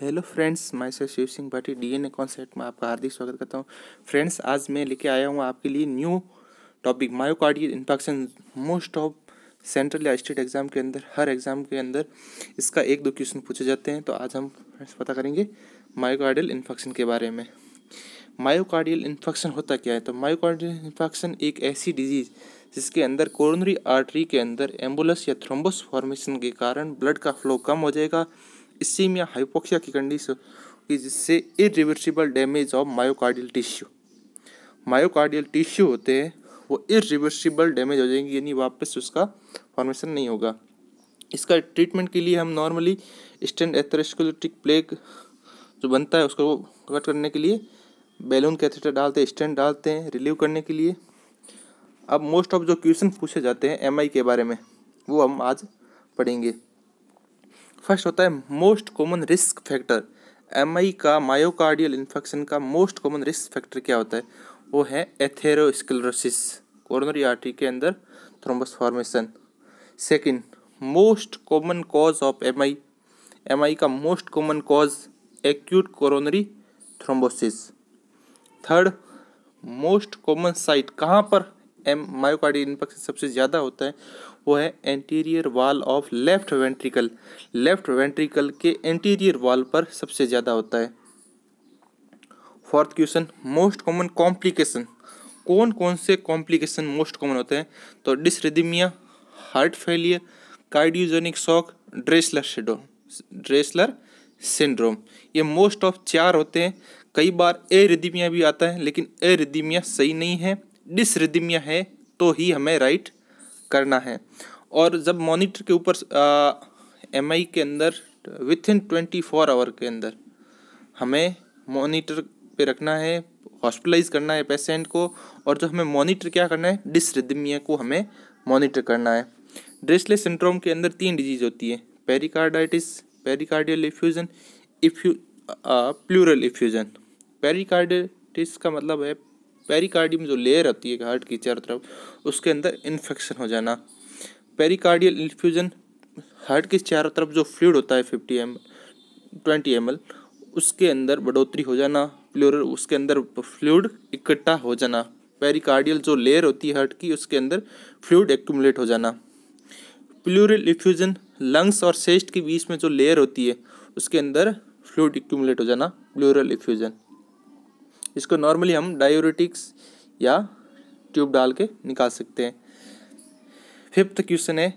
hello friends मैं sir Shiv Singh Bhati DNA concept में आपका हार्दिक स्वागत करता हूं फ्रेंड्स आज मैं लेके आया हूं आपके लिए new topic myocardial infection most of central या स्टेट एग्ज़ाम के अंदर हर एग्ज़ाम के अंदर इसका एक दो क्वेश्चन पूछे जाते हैं तो आज हम फ्रेंड्स पता करेंगे मायोकार्डियल इन्फेक्शन के बारे में मायोकार्डियल इन्फेक्शन होता क्या है तो मायोकार्डियल इन्फेक्शन एक ऐसी डिजीज़ जिसके अंदर कोरोनरी आर्टरी के अंदर एम्बुलेंस या थ्रोम्बस फॉर्मेशन के कारण ब्लड का फ्लो कम हो जाएगा इसीमिया हाइपोक्सिया की कंडीशन की जिससे irreversible damage of myocardial tissue myocardial tissue होते हैं वो इरिवर्सिबल डैमेज हो जाएंगे यानी वापस उसका फॉर्मेशन नहीं होगा इसका ट्रीटमेंट के लिए हम नॉर्मली स्टेंट एथरेस्कोलिटिक प्लेग जो बनता है उसको कट करने के लिए बैलून कैथेटर डालते हैं स्टेंट डालते हैं रिलीव करने के लिए अब मोस्ट ऑफ जो क्वेश्चन पूछे जाते हैं एमआई के बारे में वो हम आज पढ़ेंगे फर्स्ट होता है most common risk factor M का मायोकार्डियल इन्फेक्शन का मोस्ट कॉमन रिस्क फैक्टर क्या होता है वो है एथेरोस्क्लेरोसिस कोरोनरी आर्टरी के अंदर thrombus formation second most common cause of M I M I का most common cause acute coronary thrombosis third most common site कहाँ पर एम मायोकार्डियल इन्फेक्शन सबसे ज़्यादा होता है वो है anterior wall of left ventricle left ventricle के एंटीरियर वाल पर सबसे ज़्यादा होता है fourth question most common complication कौन कौन से कॉम्प्लिकेशन मोस्ट कॉमन होते हैं तो dysrhythmia heart failure cardiogenic shock Dressler शेडो ड्रेसलर सिंड्रोम ये मोस्ट ऑफ चार होते हैं कई बार ए रिदिमिया भी आता है लेकिन ए रिदिमिया सही नहीं है डिसरिदिमिया है तो ही हमें राइट करना है और जब मॉनिटर के ऊपर एम आई के अंदर within twenty four hour के अंदर हमें मॉनिटर पे रखना है हॉस्पिटलाइज करना है पेशेंट को और जो हमें मॉनिटर क्या करना है डिसरिदमिया को हमें मॉनिटर करना है ड्रेसले सिंड्रोम के अंदर तीन डिजीज होती है पेरिकार्डाइटिस पेरिकार्डियल इफ्यूज़न इफ्यू प्लूरल इफ्यूज़न पेरिकार्डिटिस का मतलब है पेरिकार्डियम जो लेयर आती है हार्ट की चारों तरफ उसके अंदर इन्फेक्शन हो जाना पेरिकार्डियल इन्फ्यूजन हार्ट की चारों तरफ जो फ्लूड होता है फिफ्टी एम ट्वेंटी एम उसके अंदर बढ़ोतरी हो जाना प्लोरल उसके अंदर फ्लूड इकट्ठा हो जाना पेरिकार्डियल जो लेयर होती है हार्ट की उसके अंदर फ्लूड एक्यूमुलेट हो जाना प्लूरल इफ्यूजन लंग्स और सेस्ट के बीच में जो लेयर होती है उसके अंदर फ्लूड एक्यूमुलेट हो जाना प्लूरल इफ्यूजन इसको नॉर्मली हम डायोरेटिक्स या ट्यूब डाल के निकाल सकते हैं फिफ्थ क्वेश्चन है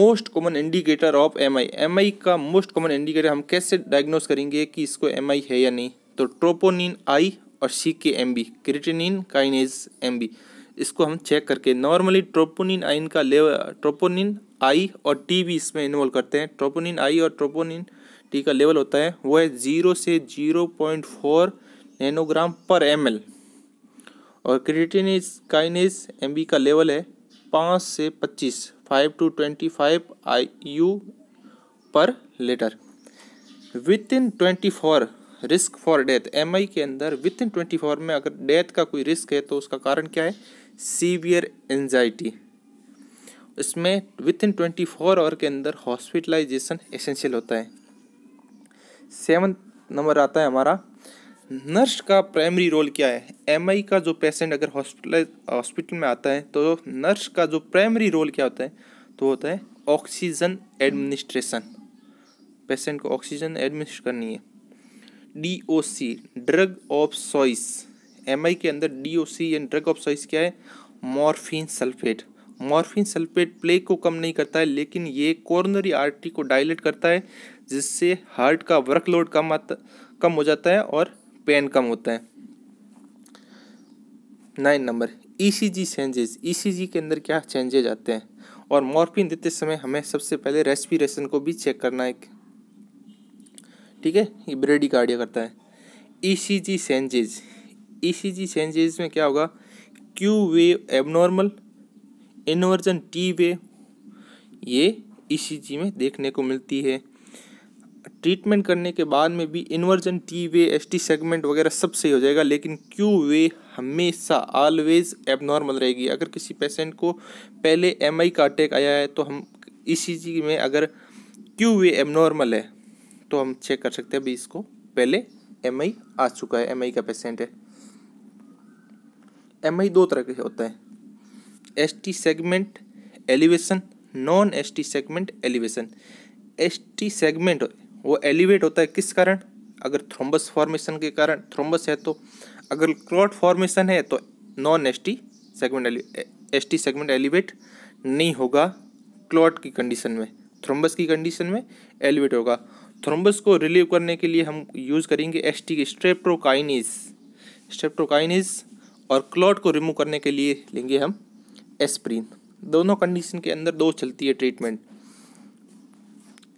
most common indicator of M I M I का मोस्ट कॉमन इंडिकेटर हम कैसे डायग्नोस करेंगे कि इसको एम आई है या नहीं तो ट्रोपोनिन आई और C K M B creatinine kinase M B इसको हम चेक करके नॉर्मली ट्रोपोनिन आइन का लेवल ट्रोपोनिन आई और टी भी इसमें इन्वॉल्व करते हैं ट्रोपोनिन आई और ट्रोपोनिन टी का लेवल होता है वो है जीरो से जीरो पॉइंट फोर नैनोग्राम पर एम और क्रिएटिनिस काइनेस एम का लेवल है पाँच से पच्चीस five to twenty five I U पर litre within twenty four risk for death M के अंदर विथ इन ट्वेंटी फोर में अगर डेथ का कोई रिस्क है तो उसका कारण क्या है सीवियर एन्जाइटी इसमें within twenty four hour के अंदर हॉस्पिटलाइजेशन एसेंशियल होता है सेवन नंबर आता है हमारा नर्स का प्राइमरी रोल क्या है एम का जो पेशेंट अगर हॉस्पिटल हॉस्पिटल में आता है तो नर्स का जो प्राइमरी रोल क्या होता है तो होता है ऑक्सीजन एडमिनिस्ट्रेशन पेशेंट को ऑक्सीजन एडमिनिस्ट्रेट करनी है D O C drug of choice M I के अंदर D O C and drug of choice क्या है मॉर्फिन सल्फेट मॉर्फिन सल्फेट प्ले को कम नहीं करता है लेकिन ये कॉर्नरी आर्टरी को डायलेट करता है जिससे हार्ट का वर्कलोड कम आता कम हो जाता है और पेन कम होता है nine number ECG changes ECG के अंदर क्या चेंजेज आते हैं और मॉर्फिन देते समय हमें सबसे पहले रेस्पिरेशन को भी चेक करना है ठीक है ये ब्रेडी कार्डिया करता है ईसीजी चेंजेस ईसीजी चेंजेस में क्या होगा Q wave abnormal inversion T wave ये ईसीजी e में देखने को मिलती है ट्रीटमेंट करने के बाद में भी inversion T wave S T segment वगैरह सब सही हो जाएगा लेकिन क्यू वे हमेशा ऑलवेज एबनॉर्मल रहेगी अगर किसी पेशेंट को पहले एम आई का अटैक आया है तो हम इसी e चीज में अगर क्यू वे एबनॉर्मल है तो हम चेक कर सकते हैं अभी इसको पहले एम आई आ चुका है एम आई का पेशेंट है एम आई दो तरह के होता है S T segment elevation non S T segment elevation S T segment वो एलिवेट होता है किस कारण अगर थ्रोम्बस फॉर्मेशन के कारण थ्रोम्बस है तो अगर क्लॉट फॉर्मेशन है तो non S T segment S T segment elevate नहीं होगा क्लॉट की कंडीशन में थ्रोम्बस की कंडीशन में एलिवेट होगा थ्रोम्बस को रिलीव करने के लिए हम यूज़ करेंगे एस टी की स्ट्रेप्टोकाइनिस स्ट्रेप्टोकाइनिस और क्लॉट को रिमूव करने के लिए लेंगे हम एस्प्रीन दोनों कंडीशन के अंदर दो चलती है treatment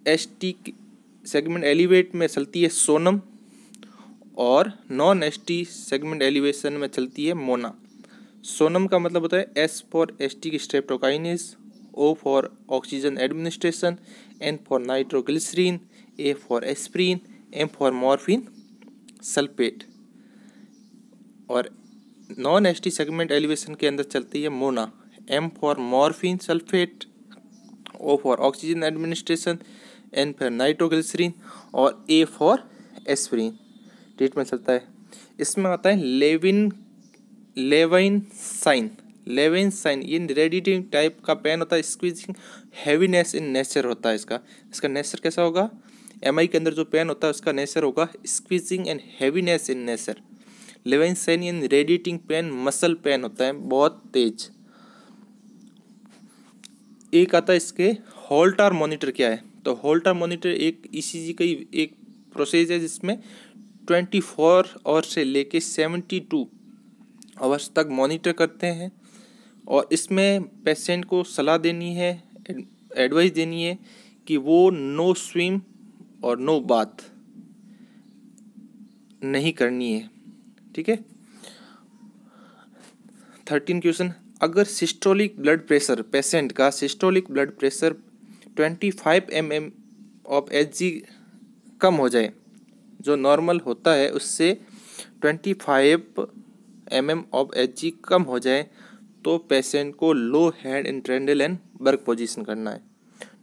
S T segment elevate में चलती है सोनम और non S T segment elevation में चलती है मोना सोनम का मतलब होता है एस फॉर एस टी की streptokinase O for oxygen administration N for nitroglycerin A for aspirin M for morphine sulphate और non S T segment elevation के अंदर चलती है MONA M for morphine sulphate O for oxygen administration N for nitroglycerin और A for aspirin treatment चलता है इसमें आता है Levine Levine sign Levine sign ये रेडिटिंग टाइप का पेन होता है स्क्वीजिंग हैवीनेस इन नेचर होता है इसका इसका नेचर कैसा होगा एम के अंदर जो पेन होता है उसका नेचर होगा squeezing and heaviness in nature Levine sign in radiating pain muscle pain होता है बहुत तेज एक आता है इसके होल्टार मॉनिटर क्या है तो होल्टर मॉनिटर एक ईसीजी e का ही एक प्रोसेस है जिसमें ट्वेंटी फोर आवर से लेके सेवेंटी टू आवर्स तक मॉनिटर करते हैं और इसमें पेशेंट को सलाह देनी है एडवाइस देनी है कि वो नो स्विम और नो बाथ नहीं करनी है ठीक है थर्टीन क्वेश्चन अगर सिस्टोलिक ब्लड प्रेशर पेशेंट का systolic blood pressure twenty five m m of H g कम हो जाए जो नॉर्मल होता है उससे twenty five m m of H g कम हो जाए तो पेशेंट को low hand in Trendelenburg position करना है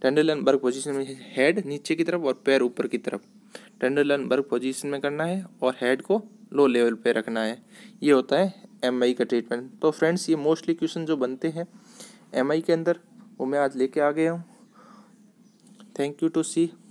टेंडल एंड बर्ग पोजीशन में हेड नीचे की तरफ और पैर ऊपर की तरफ टेंडल एंड बर्ग पोजीशन में करना है और हेड को लो लेवल पे रखना है ये होता है एम का ट्रीटमेंट तो फ्रेंड्स ये मोस्टली क्वेश्चन जो बनते हैं एम के अंदर वो मैं आज लेके आ गया हूँ thank you to see